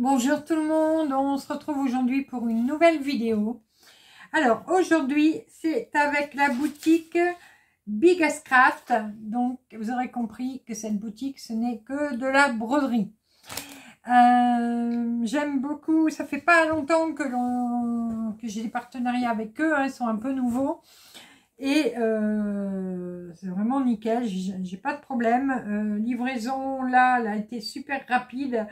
Bonjour tout le monde, on se retrouve aujourd'hui pour une nouvelle vidéo. Alors aujourd'hui, c'est avec la boutique Biggest Craft. Donc vous aurez compris que cette boutique, ce n'est que de la broderie. Euh, j'aime beaucoup, ça fait pas longtemps que, j'ai des partenariats avec eux, hein, ils sont un peu nouveaux. Et euh, c'est vraiment nickel, j'ai pas de problème. Euh, livraison là, elle a été super rapide.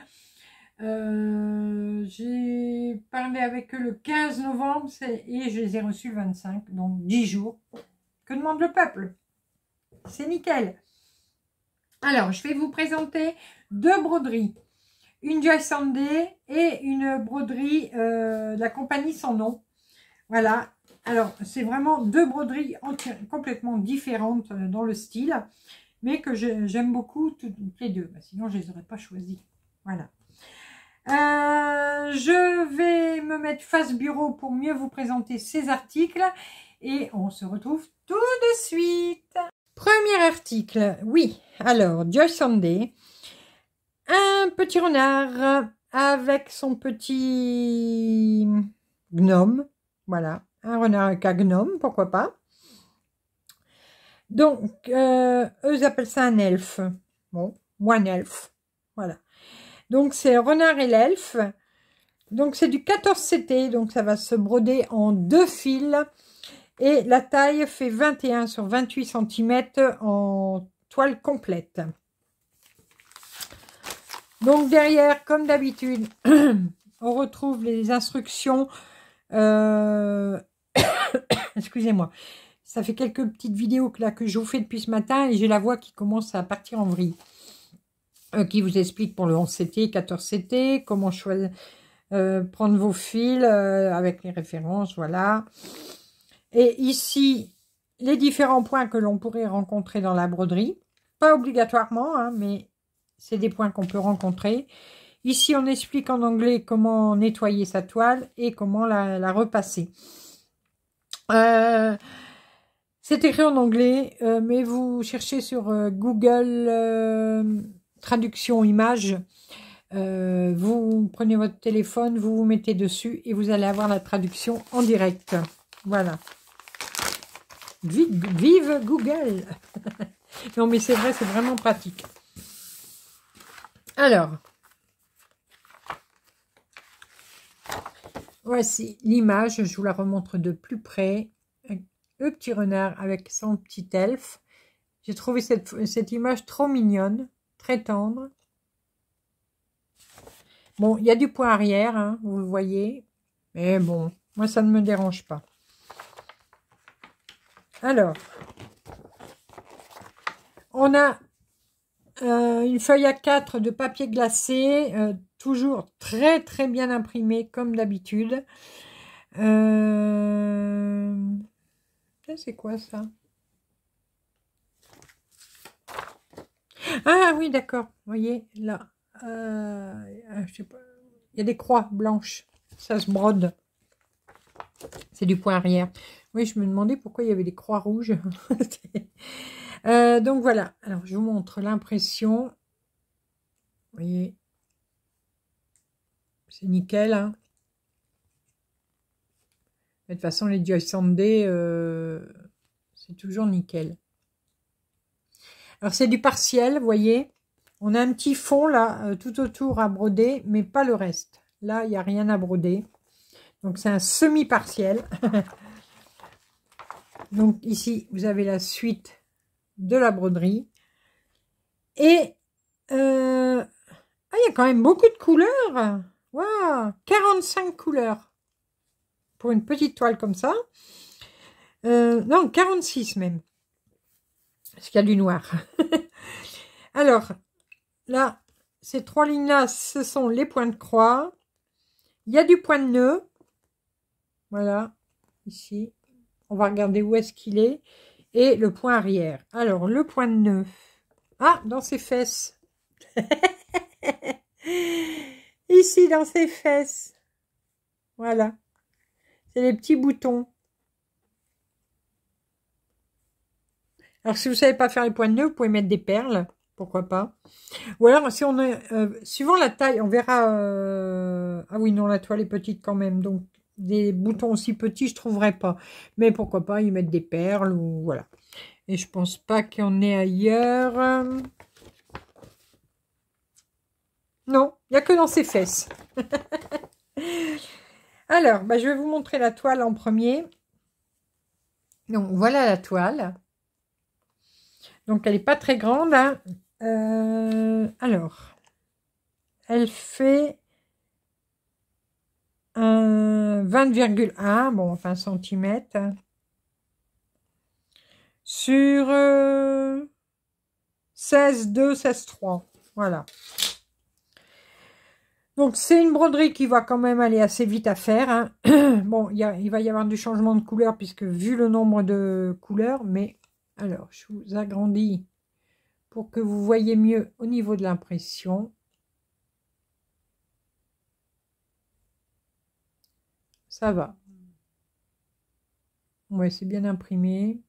Euh, j'ai parlé avec eux le 15 novembre et je les ai reçus le 25, donc 10 jours. Que demande le peuple C'est nickel. Alors, je vais vous présenter deux broderies. Une Joy et une broderie euh, de la compagnie sans nom. Voilà. Alors, c'est vraiment deux broderies complètement différentes euh, dans le style, mais que j'aime beaucoup toutes les deux. Bah, sinon, je ne les aurais pas choisies. Voilà. Euh, je vais me mettre face bureau pour mieux vous présenter ces articles et on se retrouve tout de suite. Premier article, oui, alors Joy Sunday, un petit renard avec son petit gnome, voilà, un renard avec un gnome, pourquoi pas. Donc, euh, eux appellent ça un elfe. Bon, moi elf elfe, voilà. Donc c'est Renard et l'Elfe. Donc c'est du 14 CT, donc ça va se broder en deux fils. Et la taille fait 21 sur 28 cm en toile complète. Donc derrière, comme d'habitude, on retrouve les instructions. Euh, excusez-moi. Ça fait quelques petites vidéos là, que je vous fais depuis ce matin et j'ai la voix qui commence à partir en vrille. Euh, qui vous explique pour le 11CT, 14CT, comment choisir, euh, prendre vos fils euh, avec les références, voilà. Et ici, les différents points que l'on pourrait rencontrer dans la broderie. Pas obligatoirement, hein, mais c'est des points qu'on peut rencontrer. Ici, on explique en anglais comment nettoyer sa toile et comment la, repasser. c'est écrit en anglais, mais vous cherchez sur Google traduction image. Euh, vous prenez votre téléphone, vous vous mettez dessus et vous allez avoir la traduction en direct. Voilà. Vive, Google Non mais c'est vrai, c'est vraiment pratique. Alors, voici l'image, je vous la remontre de plus près. Le petit renard avec son petit elfe. J'ai trouvé cette image trop mignonne tendre. Bon, il y a du point arrière, hein, vous le voyez. Mais bon, moi, ça ne me dérange pas. Alors, on a euh, une feuille à quatre de papier glacé, euh, toujours très très bien imprimé comme d'habitude. Euh, c'est quoi ça Ah, ah oui, d'accord. Vous voyez, là, euh, ah, il y a des croix blanches. Ça se brode. C'est du point arrière. Oui, je me demandais pourquoi il y avait des croix rouges. Euh, donc voilà. Alors, je vous montre l'impression. Vous voyez, c'est nickel. Hein. de toute façon, les sont euh, c'est toujours nickel. Alors c'est du partiel, vous voyez. On a un petit fond là, euh, tout autour à broder, mais pas le reste. Là, il n'y a rien à broder. Donc c'est un semi-partiel. Donc ici, vous avez la suite de la broderie. Et euh, ah, il y a quand même beaucoup de couleurs. Waouh 45 couleurs pour une petite toile comme ça. Euh, non, 46 même. Parce qu'il y a du noir. Alors, là, ces trois lignes-là, ce sont les points de croix. Il y a du point de nœud. Voilà, ici. On va regarder où est-ce qu'il est. Et le point arrière. Alors, le point de nœud. Ah, dans ses fesses. ici, dans ses fesses. Voilà. C'est les petits boutons. Alors, si vous ne savez pas faire les points de nœud, vous pouvez mettre des perles. Pourquoi pas Ou alors, si on euh, suivant la taille, on verra... Euh, ah oui, non, la toile est petite quand même. Donc, des boutons aussi petits, je ne trouverai pas. Mais pourquoi pas y mettre des perles ou voilà. Et je pense pas qu'il y en ait ailleurs. Euh. Non, il n'y a que dans ses fesses. Alors, bah, je vais vous montrer la toile en premier. Donc, voilà la toile. Donc, elle n'est pas très grande. Hein. Euh, alors, elle fait un 20,1, bon, enfin, centimètres, sur sur 2 16,2, 16,3. Voilà. Donc, c'est une broderie qui va quand même aller assez vite à faire. Hein. bon, il va y avoir du changement de couleur, puisque vu le nombre de couleurs, mais alors, je vous agrandis pour que vous voyez mieux au niveau de l'impression. Ça va. Oui, c'est bien imprimé.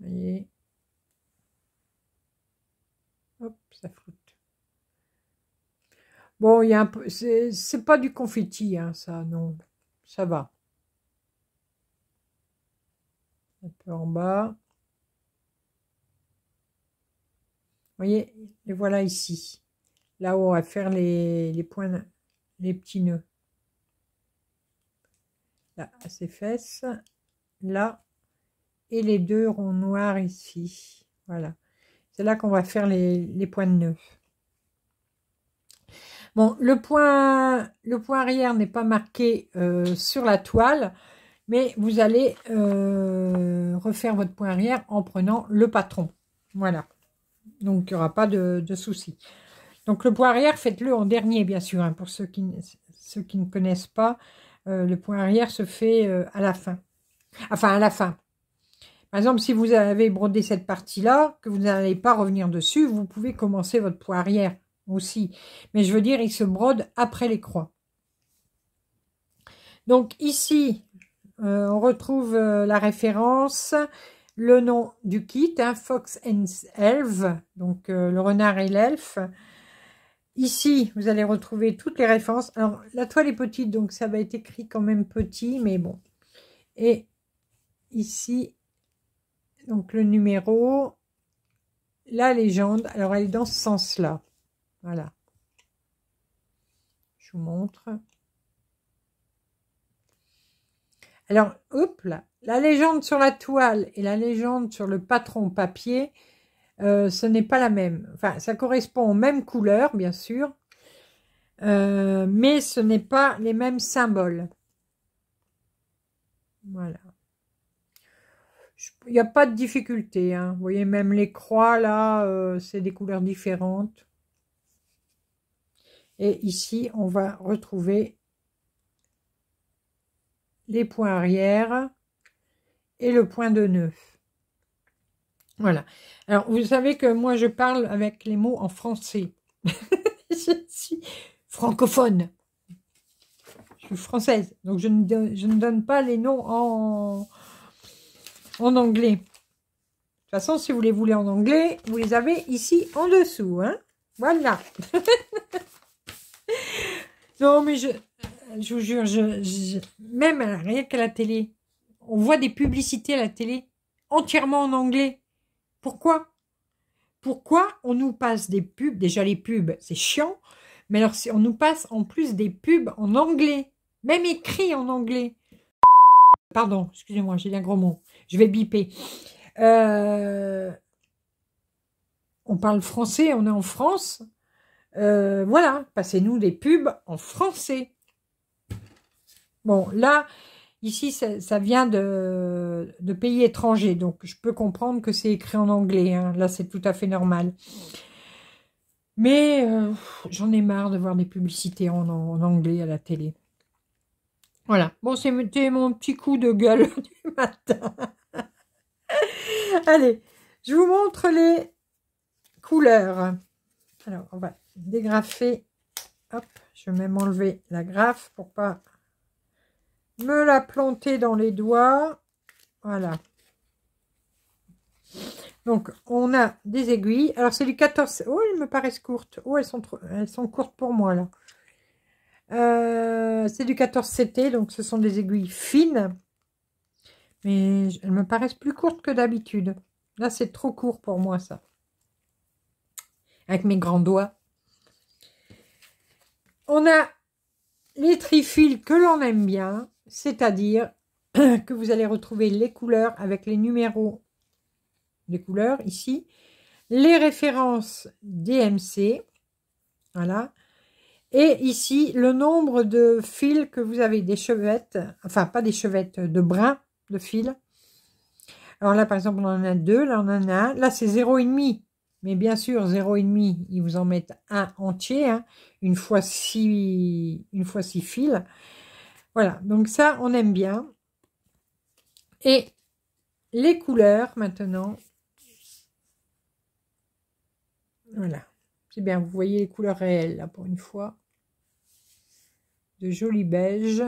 Vous voyez Bon, il C'est pas du confetti, hein, ça, non. Ça va. Un peu en bas. Vous voyez, les voilà ici. Là où on va faire les, les points, les petits nœuds. Là, à ses fesses. Là. Et les deux ronds noirs ici. Voilà. C'est là qu'on va faire les, les points de nœuds. Bon, le point, le arrière n'est pas marqué euh, sur la toile, mais vous allez euh, refaire votre point arrière en prenant le patron. Voilà. Donc, il n'y aura pas de, souci. Donc, le point arrière, faites-le en dernier, bien sûr. Hein, pour ceux qui, qui ne connaissent pas, euh, le point arrière se fait à la fin. Enfin, à la fin. Par exemple, si vous avez brodé cette partie-là, que vous n'allez pas revenir dessus, vous pouvez commencer votre point arrière aussi. Mais je veux dire, il se brode après les croix. Donc ici, euh, on retrouve euh, la référence, le nom du kit, hein, Fox and Elf, donc euh, le renard et l'elfe. Ici, vous allez retrouver toutes les références. Alors, la toile est petite, donc ça va être écrit quand même petit, mais bon. Et ici, donc le numéro, la légende. Alors, elle est dans ce sens-là. Voilà. Je vous montre. Alors, hop là, la légende sur la toile et la légende sur le patron papier, euh, ce n'est pas la même. Enfin, ça correspond aux mêmes couleurs, bien sûr, euh, mais ce n'est pas les mêmes symboles. Voilà. Il n'y a pas de difficulté. Hein. Vous voyez, même les croix, là, euh, c'est des couleurs différentes. Et ici, on va retrouver les points arrière et le point de nœud. Voilà. Alors, vous savez que moi, je parle avec les mots en français. je suis francophone. Je suis française, donc je ne, donne, pas les noms en, en anglais. De toute façon, si vous les voulez en anglais, vous les avez ici en dessous. Hein voilà. Non, mais je, je vous jure, je, même rien qu'à la télé, on voit des publicités à la télé entièrement en anglais. Pourquoi Pourquoi on nous passe des pubs Déjà, les pubs, c'est chiant, mais alors on nous passe en plus des pubs en anglais, même écrit en anglais. Pardon, excusez-moi, j'ai un gros mot. Je vais biper. Euh, on parle français, on est en France. Euh, voilà, passez-nous des pubs en français. Bon, là, ici, ça, vient de, pays étrangers, donc je peux comprendre que c'est écrit en anglais. Hein. Là, c'est tout à fait normal. Mais euh, j'en ai marre de voir des publicités en, en anglais à la télé. Voilà. Bon, c'était mon petit coup de gueule du matin. Allez, je vous montre les couleurs. Alors, on va dégrafer. Hop, je vais même enlever la graffe pour pas me la planter dans les doigts. Voilà. Donc, on a des aiguilles. Alors, c'est du 14... Oh, elles me paraissent courtes. Oh, elles sont, elles sont courtes pour moi, là. Euh, c'est du 14CT, donc ce sont des aiguilles fines. Mais elles me paraissent plus courtes que d'habitude. Là, c'est trop court pour moi, ça. Avec mes grands doigts on a les fils que l'on aime bien, c'est-à-dire que vous allez retrouver les couleurs avec les numéros, les couleurs ici, les références DMC, voilà, et ici le nombre de fils que vous avez, des chevettes, enfin pas des chevettes, de brins de fil Alors là par exemple on en a deux, là on en a un, là c'est 0,5, mais bien sûr, 0,5, ils vous en mettent un entier, hein, une, fois six, une fois six fils. Voilà, donc ça, on aime bien. Et les couleurs, maintenant. Voilà, c'est bien, vous voyez les couleurs réelles, là, pour une fois. De jolis beiges.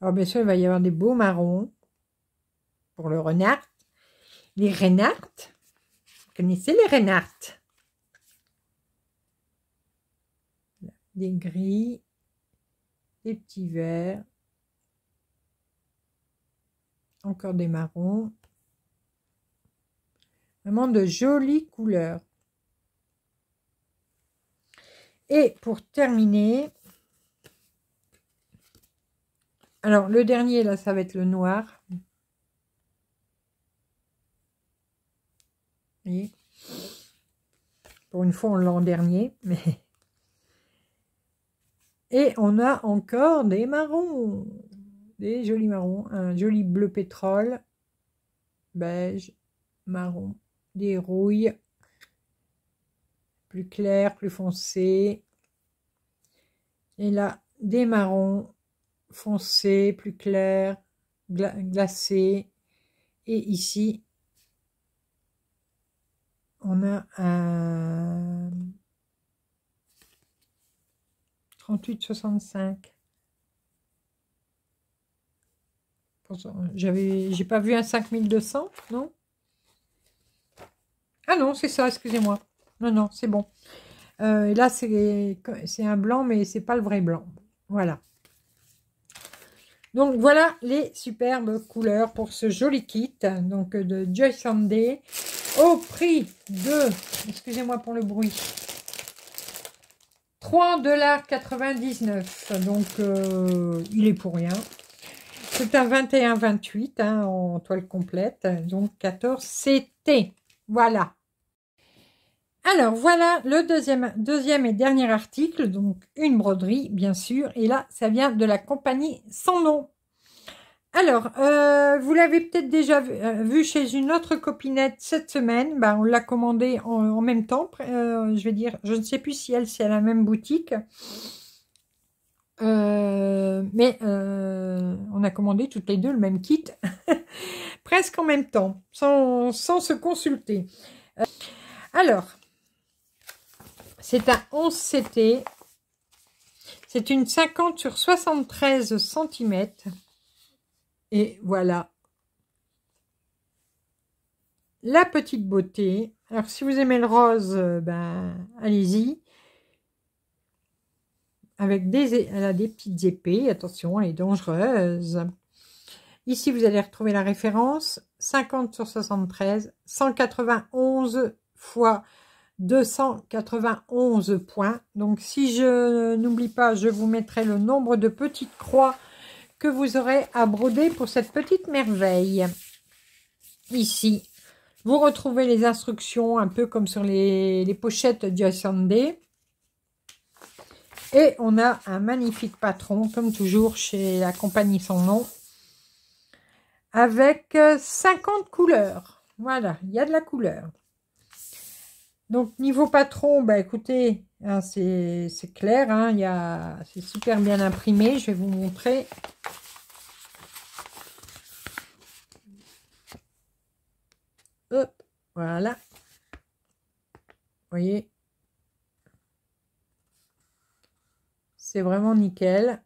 Alors, bien sûr, il va y avoir des beaux marrons pour le renard. Les renards connaissez les renards Des gris, des petits verts, encore des marrons. Vraiment de jolies couleurs. Et pour terminer, alors le dernier là, ça va être le noir. Pour une fois, l'an dernier, mais... Et on a encore des marrons, des jolis marrons, un joli bleu pétrole, beige, marron, des rouilles, plus clair, plus foncé. Et là, des marrons foncés, plus clairs, glacé glacés. Et ici, on a un euh, 38,65. J'avais, j'ai pas vu un 5200, non Ah non, c'est ça, excusez-moi. Non, non, c'est bon. Euh, et là, c'est un blanc, mais c'est pas le vrai blanc. Voilà. Donc voilà les superbes couleurs pour ce joli kit donc de Joy Sunday au prix de, excusez-moi pour le bruit, 3,99$. Donc, euh, il est pour rien. C'est un 21,28 hein, en toile complète. Donc, 14 CT. Voilà. Alors, voilà le deuxième, deuxième et dernier article. Donc, une broderie, bien sûr. Et là, ça vient de la compagnie sans nom. Alors, euh, vous l'avez peut-être déjà euh, vu, chez une autre copinette cette semaine. Ben, on l'a commandé en, même temps. Euh, je vais dire, je ne sais plus si elle, c'est à la même boutique. mais on a commandé toutes les deux le même kit. Presque en même temps, sans, sans se consulter. alors, c'est un 11 CT. C'est une 50 sur 73 cm. Et voilà. La petite beauté. Alors, si vous aimez le rose, euh, ben, allez-y. Avec des, elle a des petites épées. Attention, elle est dangereuse. Ici, vous allez retrouver la référence. 50 sur 73, 191 fois 291 points. Donc, si je n'oublie pas, je vous mettrai le nombre de petites croix que vous aurez à broder pour cette petite merveille. Ici, vous retrouvez les instructions un peu comme sur les, pochettes du Sunday. Et on a un magnifique patron, comme toujours chez la compagnie sans nom, avec 50 couleurs. Voilà, il y a de la couleur. Donc, niveau patron, bah, écoutez, hein, c'est clair, hein, c'est super bien imprimé. Je vais vous montrer. voilà. Vous voyez C'est vraiment nickel.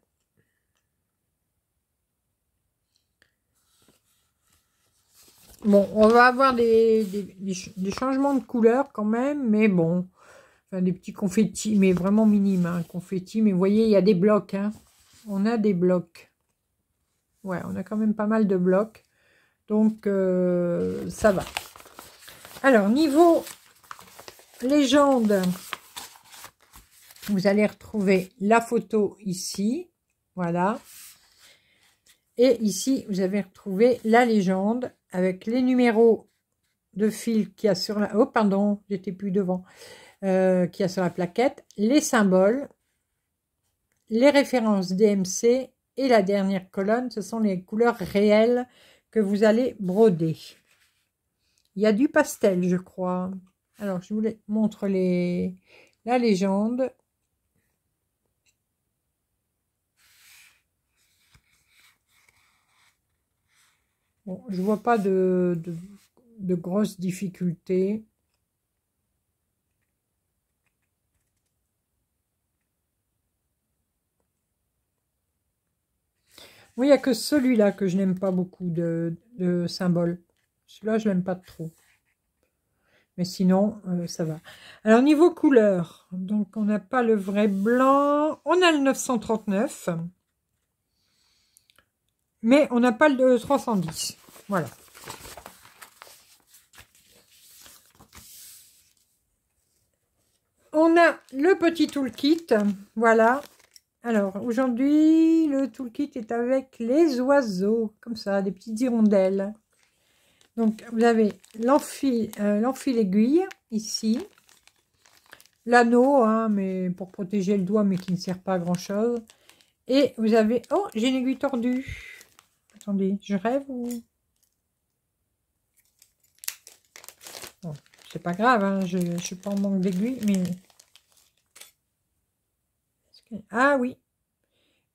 Bon, on va avoir des, des, changements de couleur quand même, mais bon. Enfin, des petits confettis, mais vraiment minimes, hein, confettis. Mais vous voyez, il y a des blocs, hein. On a des blocs. Ouais, on a quand même pas mal de blocs. Donc, euh, ça va. Alors, niveau légende, vous allez retrouver la photo ici. Voilà. Et ici, vous avez retrouvé la légende avec les numéros de fil qu'il y a sur la... Oh, pardon, j'étais plus devant. Euh, qui a sur la plaquette, les symboles, les références DMC et la dernière colonne, ce sont les couleurs réelles que vous allez broder. Il y a du pastel, je crois. Alors, je vous montre les... la légende. je vois pas de, grosses difficultés. il n'y a que celui-là que je n'aime pas beaucoup de, symboles. Celui-là, je n'aime pas trop. Mais sinon, euh, ça va. Alors, niveau couleur, donc on n'a pas le vrai blanc. On a le 939 mais on n'a pas le 310. Voilà. On a le petit toolkit, voilà. Alors, aujourd'hui, le toolkit est avec les oiseaux, comme ça, des petites hirondelles. Donc, vous avez l'enfil euh, aiguille, ici. L'anneau, hein, mais pour protéger le doigt, mais qui ne sert pas à grand-chose. Et vous avez... Oh, j'ai une aiguille tordue je rêve ou... c'est pas grave, hein, je suis pas en manque d'aiguille, mais... Ah oui,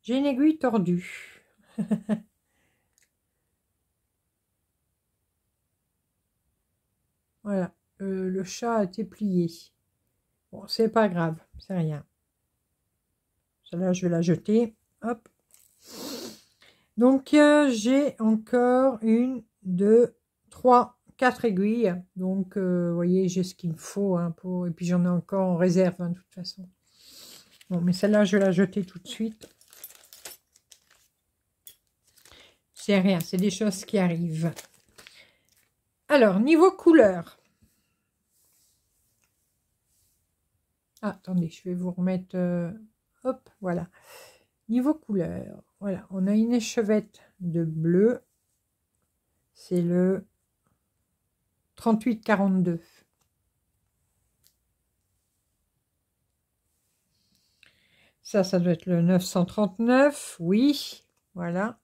j'ai une aiguille tordue. voilà, euh, le chat a été plié. Bon, c'est pas grave, c'est rien. Celle-là, je vais la jeter. Hop. Donc, euh, j'ai encore une, deux, trois, quatre aiguilles. Donc, euh, vous voyez, j'ai ce qu'il me faut. Hein, pour... Et puis, j'en ai encore en réserve, hein, de toute façon. Bon, mais celle-là, je vais la jeter tout de suite. C'est rien, c'est des choses qui arrivent. Alors, niveau couleur. Ah, attendez, je vais vous remettre... Euh, hop, voilà. Niveau couleur, voilà, on a une échevette de bleu. C'est le 38-42. Ça, ça doit être le 939, oui, voilà.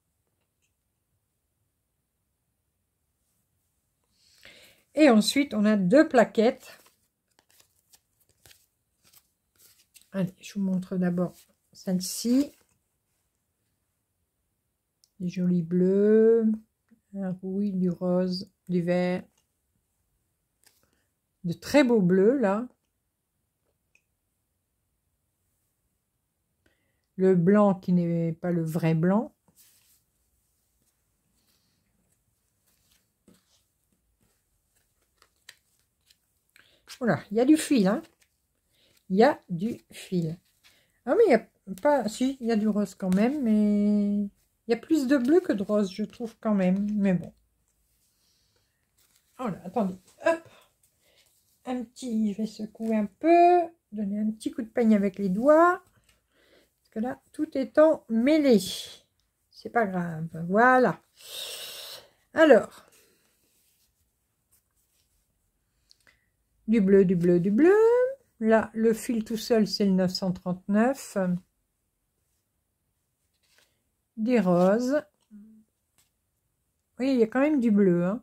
Et ensuite, on a deux plaquettes. Allez, je vous montre d'abord celle-ci. Des jolis bleus. un rouille, du rose, du vert, de très beaux bleus là. Le blanc qui n'est pas le vrai blanc. Voilà, il y a du fil, hein. Il y a du fil. Ah mais il n'y a pas... Si, il y a du rose quand même, mais... Il y a plus de bleu que de rose, je trouve quand même. Mais bon. Voilà, oh attendez. Hop. Un petit, je vais secouer un peu. Donner un petit coup de peigne avec les doigts. Parce que là, tout étant mêlé. C'est pas grave. Voilà. Alors. Du bleu, du bleu, du bleu. Là, le fil tout seul, c'est le 939 des roses. Oui, il y a quand même du bleu. Hein.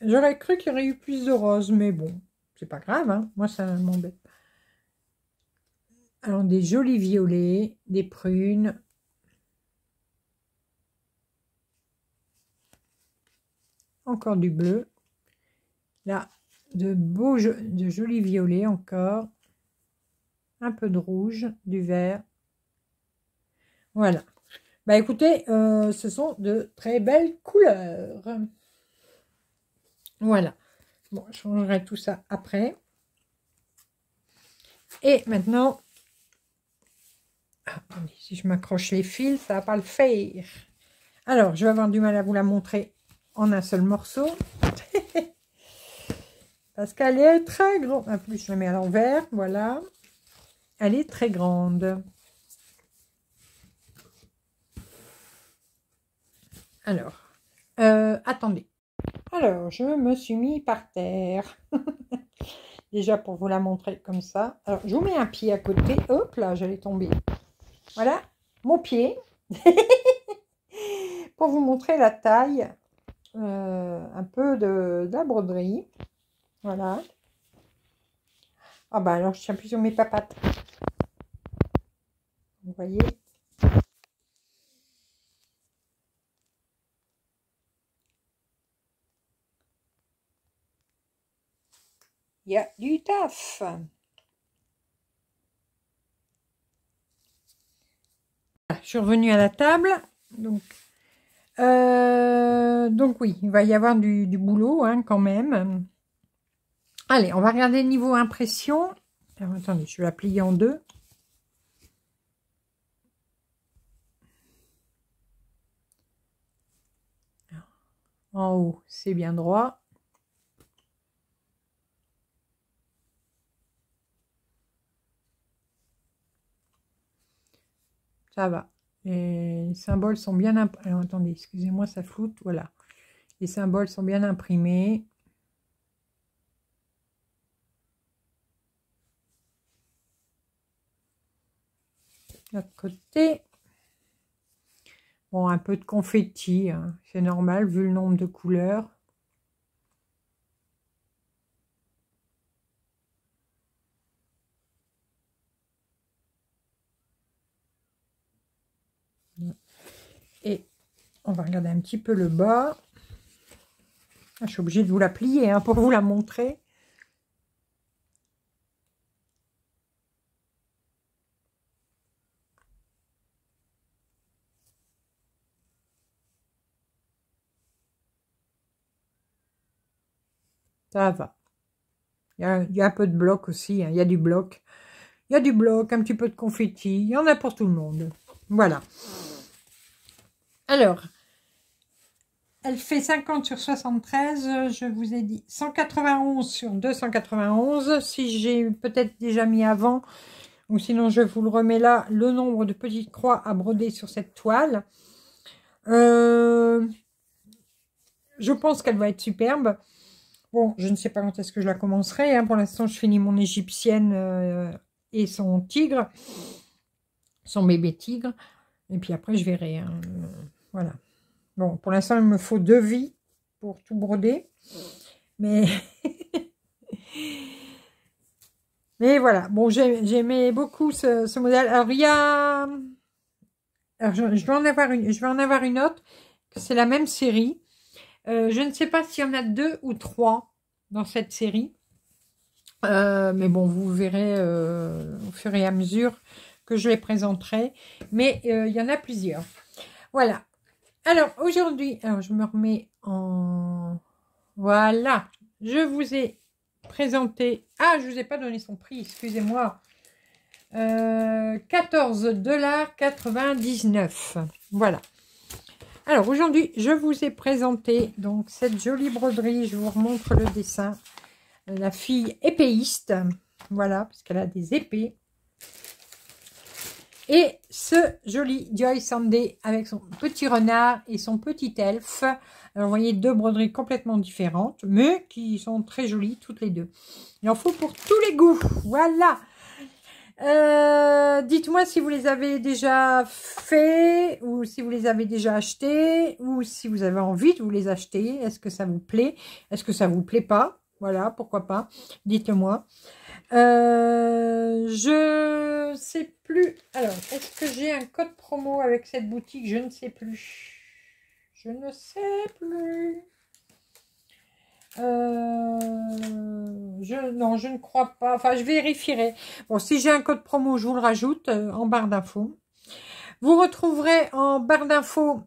J'aurais cru qu'il y aurait eu plus de roses, mais bon, c'est pas grave. Hein. Moi, ça m'embête Alors, des jolis violets, des prunes. Encore du bleu. Là, de beaux, de jolis violets encore un peu de rouge, du vert. Voilà. Bah écoutez, euh, ce sont de très belles couleurs. Voilà. Bon, je changerai tout ça après. Et maintenant, ah, si je m'accroche les fils, ça va pas le faire. Alors, je vais avoir du mal à vous la montrer en un seul morceau. Parce qu'elle est très grande. En plus, je la mets à l'envers, voilà. Elle est très grande. Alors, euh, attendez. Alors, je me suis mis par terre. Déjà pour vous la montrer comme ça. Alors, je vous mets un pied à côté. Hop là, j'allais tomber. Voilà, mon pied. pour vous montrer la taille euh, un peu de, la broderie. Voilà. Ah bah alors, je tiens plus sur mes papates. Vous voyez Il y a du taf. Ah, je suis revenue à la table. Donc, euh, donc oui, il va y avoir du, boulot hein, quand même. Allez, on va regarder le niveau impression. attendez, je vais la plier en deux. En haut, c'est bien droit. Ça va. Les symboles sont bien imprimés. attendez, excusez-moi, ça floute. Voilà. Les symboles sont bien imprimés. À côté un peu de confetti, hein. c'est normal vu le nombre de couleurs. Et on va regarder un petit peu le bas. Ah, je suis obligé de vous la plier hein, pour vous la montrer. ça va. Il y a, un peu de bloc aussi, hein. il y a du bloc. Il y a du bloc, un petit peu de confetti, il y en a pour tout le monde. Voilà. Alors, elle fait 50 sur 73, je vous ai dit 191 sur 291. Si j'ai peut-être déjà mis avant, ou sinon je vous le remets là, le nombre de petites croix à broder sur cette toile. Euh, je pense qu'elle va être superbe. Bon, je ne sais pas quand est-ce que je la commencerai. Hein. Pour l'instant, je finis mon égyptienne euh, et son tigre, son bébé tigre. Et puis après, je verrai. Hein. Voilà. Bon, pour l'instant, il me faut deux vies pour tout broder. Mais... Mais voilà. Bon, j'aimais beaucoup ce, modèle. Alors, il y a... je, vais en avoir une, je vais en avoir une autre. C'est la même série. Euh, je ne sais pas s'il y en a deux ou trois dans cette série. Euh, mais bon, vous verrez euh, au fur et à mesure que je les présenterai. Mais il y en a plusieurs. Voilà. Alors, aujourd'hui, alors je me remets en... Voilà. Je vous ai présenté... Ah, je ne vous ai pas donné son prix, excusez-moi. 14,99$. dollars Voilà. Alors aujourd'hui, je vous ai présenté donc cette jolie broderie. Je vous remontre le dessin. La fille épéiste, voilà, parce qu'elle a des épées. Et ce joli Joy Sunday avec son petit renard et son petit elfe. Alors, vous voyez deux broderies complètement différentes, mais qui sont très jolies toutes les deux. Il en faut pour tous les goûts. Voilà. Euh, dites-moi si vous les avez déjà fait ou si vous les avez déjà achetés ou si vous avez envie de vous les acheter. Est-ce que ça vous plaît Est-ce que ça vous plaît pas Voilà, pourquoi pas Dites-moi. Euh, je sais plus. Alors, est-ce que j'ai un code promo avec cette boutique Je ne sais plus. Je ne sais plus. Euh, je, non, je ne crois pas. Enfin, je vérifierai. Bon, si j'ai un code promo, je vous le rajoute euh, en barre d'infos. Vous retrouverez en barre d'infos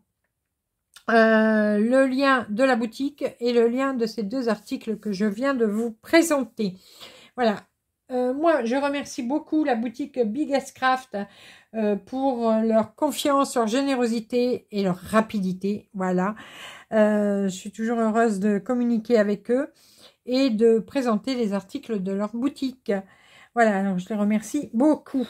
euh, le lien de la boutique et le lien de ces deux articles que je viens de vous présenter. Voilà. moi, je remercie beaucoup la boutique Biggest Craft pour leur confiance, leur générosité et leur rapidité. Voilà. Euh, je suis toujours heureuse de communiquer avec eux et de présenter les articles de leur boutique. Voilà, alors je les remercie beaucoup.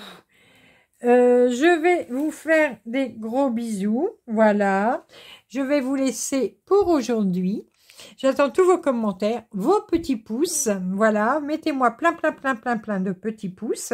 Euh, je vais vous faire des gros bisous. Voilà. Je vais vous laisser pour aujourd'hui. J'attends tous vos commentaires, vos petits pouces. Voilà. Mettez-moi plein, plein, plein, plein, plein de petits pouces.